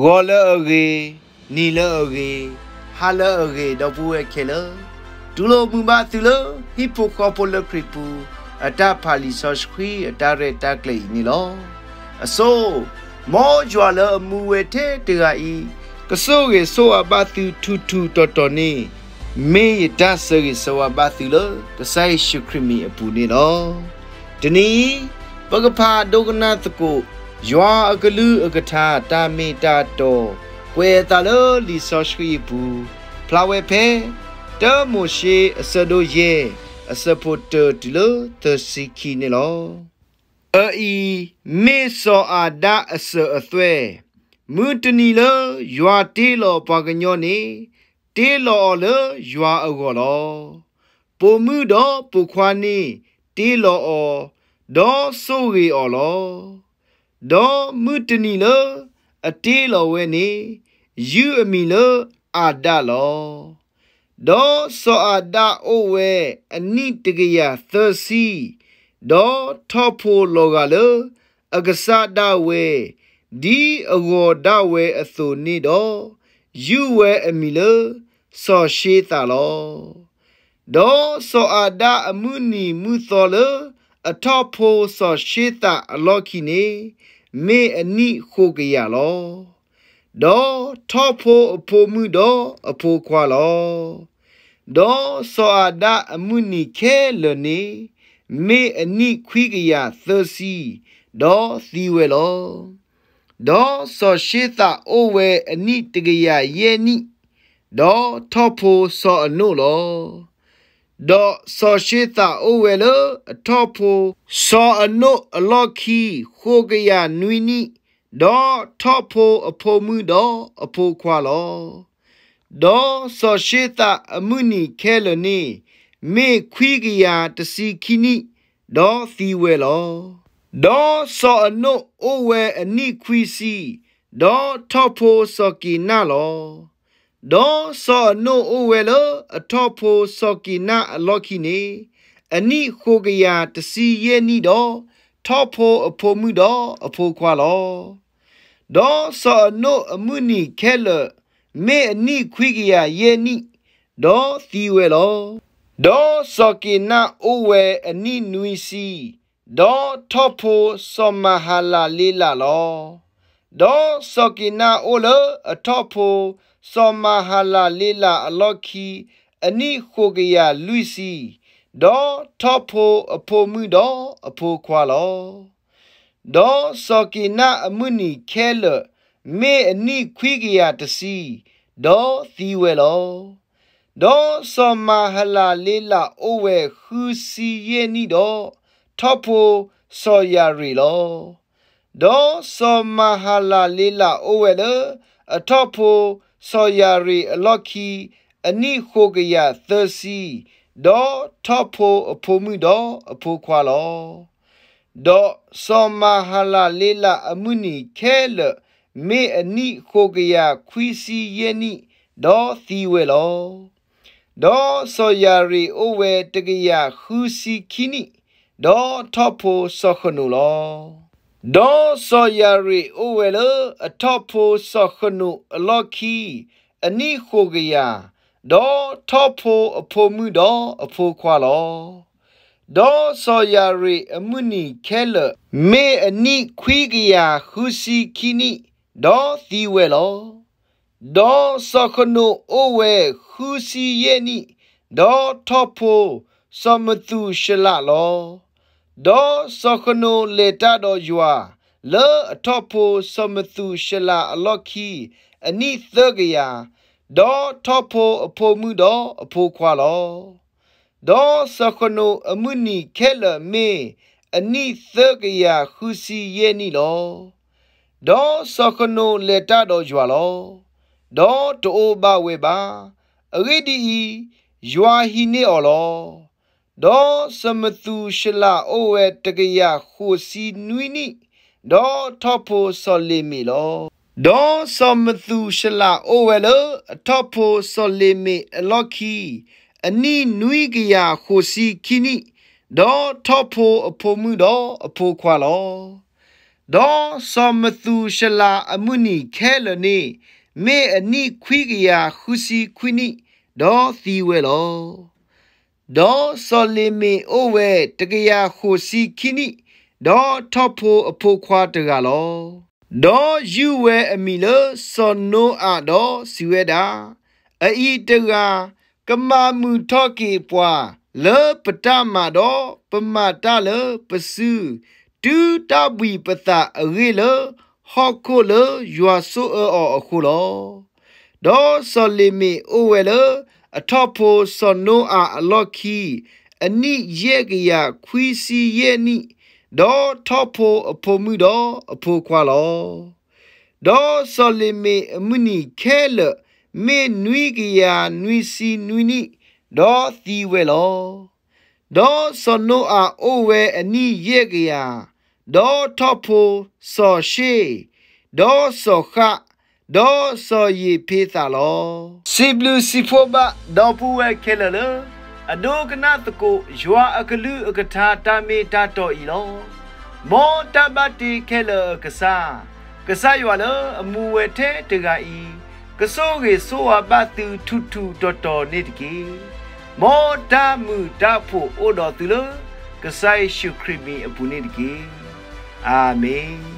ဂောလအဂေနီလအဂေဟာလအဂေတော့ပူရဲ့ခဲလဒူလိုမူပါသူလဟီပိုကောပိုလခရီပူအတာဖာလီဆော့စခရီအတာရဲတက်လေနီလောအစိုးမောကြွာလအမူဝဲထဲတရာဤကဆိုးရေဆိုအပါသူထူထူတော်တော်နေမေရတဆရေဆိုအပါသူလတဆိုင်ရှုခရမီအပူနေနော်တနီပကဖာဒုကနာတကိုယွာအကလူအကထာတာမီတာတောကွေတလလီဆောရှိဘူးဖလာဝဲဖဲတမိုရှိအစဒိုယေအစပိုတတလသစီခီနေလောအီမေဆောအာဒအစအသွဲမူတနီလယွာတေလောပကညောနေတေလောလယွာအောလောပိုမှုတော့ပုခွားနေတေလောအောဒေါ်ဆိုရီအောလောဒေါ်မုတနီလအတေးလော်ဝဲနေယူအမီလအာဒလောဒေါ်ဆောအာဒအိုဝဲအနိတကရသစီဒေါ်ထောဖိုလောကလအက္ကစဒဝဲဒီအဂောဒဝဲအစုံနေတော့ယူဝဲအမီလစောရှိတာလောဒေါ်စောအာဒအမှုနီမူသောလအထောဖိုစောရှိတာအလောခိနေမေအနိခိုကရလောဒေါ်ထောဖို့အဖို့မှုဒေါ်အဖို့ခွာလောဒေါ်စောအဒအမှုနိခဲလနေမေအနိခွိကရသစီဒေါ်သီဝဲလောဒေါ်စောရှိတာအိုဝဲအနိတကရယေနိဒေါ်ထောဖို့စောအနုလောဒေါ်စောရှိတာအိုဝဲလအထော့ဖိုစောအနုအလော့ခီခိုကရနွီနီဒေါ်ထော့ဖိုအဖိုမှုဒေါ်အဖိုခွာလောဒေါ်စောရှိတာအမှုနီခဲလနီမေခွီကရတစီခီနီဒေါ်သီဝဲလောဒေါ်စောအနုအိုဝဲအနိခွီစီဒေါ်ထော့ဖိုစောကီနာလောဒေါ်စောနိုအိုဝဲလအထောဖိုစောကိနာအလောကိနေအနိခိုကရတစီရဲ့နိတော့ထောဖိုအဖိုမှုတော့အဖိုခွာလောဒေါ်စောနိုအမှုနိခဲလမေအနိခွိကရရဲ့နိဒေါ်သီဝဲလောဒေါ်စောကိနာအိုဝဲအနိနွီစီဒေါ်ထောဖိုစောမဟာလာလီလာလောဒေါ်စကိနာအိုလအထော့ဖိုစောမဟာလာလီလာအလော့ခီအနိခိုကရလူစီဒေါ်ထော့ဖိုအဖိုမှုဒေါ်အဖိုခွာလောဒေါ်စကိနာအမှုနီခဲလမေအနိခွိကရတစီဒေါ်သီဝဲလောဒေါ်စောမဟာလာလီလာအိုဝဲခူစီယေနီဒေါ်ထော့ဖိုစော်ယာရီလောဒေါ်စောမဟာလာလီလာအိုဝဲလအထော့ဖိုစောယာရီအလော့ခီအနိခိုကရသစီဒေါ်ထော့ဖိုအဖိုမှုဒေါ်အဖိုခွာလောဒေါ်စောမဟာလာလီလာအမှုနီခဲလမေအနိခိုကရခွီစီယနိဒေါ်သီဝဲလောဒေါ်စောယာရီအိုဝဲတကရခူစီခိနိဒေါ်ထော့ဖိုစောခနုလောဒွန်ဆော်ယာရီအိုဝဲလအထော့ဖိုဆော့ခနုအလော့ခီအနိခိုကရဒေါ်ထော့ဖိုအဖိုမှုတော်အဖိုခွာလောဒေါ်ဆော်ယာရီအမှုနီခဲလမေအနိခွီကရခူစီခီနီဒေါ်သီဝဲလောဒေါ်ဆော့ခနုအိုဝဲခူစီယေနီဒေါ်ထော့ဖိုဆော်မသူရှလာလောဒေါ်စခနုလေတာတော်ယွာလေအထောဖိုသမသူရှလာအလော့ခီအနိသကရာဒေါ်ထောဖိုအဖိုမှုတော်အဖိုခွာလောဒေါ်စခနုအမှုနီခဲလမေအနိသကရာခုစီယေနီလောဒေါ်စခနုလေတာတော်ယွာလောဒေါ်တိုဘဝေပါအဂဒီယွာဟီနေအော်လောဒေါ်သမသူရှလာအိုဝဲတကရခိုစီနွိနိဒေါ်ထောဖိုစောလီမီလောဒေါ်သမသူရှလာအိုဝဲလောအထောဖိုစောလီမီအလောခီအနိနွိကရခိုစီခိနိဒေါ်ထောဖိုအဖိုမှုဒေါ်အဖိုခွာလောဒေါ်သမသူရှလာအမှုနိခဲလနိမေအနိခွိကရခုစီခွိနိဒေါ်သီဝဲလောဒေါ်စောလီမီအိုဝဲတကရခိုစီခိနိဒေါ်ထော့ဖိုအဖိုခွာတကလောဒေါ်ယူဝဲအမီလစောနိုအာဒေါ်စီဝဲတာအီတကကမာမူထော့ကေပွာလေပတမတော်ပမတလေပစုတူတဘွေပသအရေလဟောခုလရွာဆူအောအခုလောဒေါ်စလီမီအိုဝဲလအထော့ဖိုစောနိုအာအလော့ခီအနိယေကရခွီစီယေနိဒေါ်ထော့ဖိုအဖိုမှုတော်အဖိုခွာလောဒေါ်စောလီမီအမှုနီခဲလမေနွီကရနွီစီနွီနိဒေါ်သီဝဲလောဒေါ်စောနိုအာအိုဝဲအနိယေကရဒေါ်ထော့ဖိုစောရှေဒေါ်စောခဒေါ်စော်ရီဖေးသာလောစီဘလူးစီဖိုဘဒေါ်ပူဝဲခဲလလအဒိုကနာတကိုယွာအကလူအကထာတာမီတာတော်ဤလောမောတဘတိခဲလကဆာကဆာယွာလအမူဝဲထဲတကဤကဆိုးကေဆိုဝါပတူထုထုတော်တော်နေတကေမောတမှုတဖို့ဩတော်သူလကဆိုင်ရှုခရစ်မီအပူနေတကေအာမင်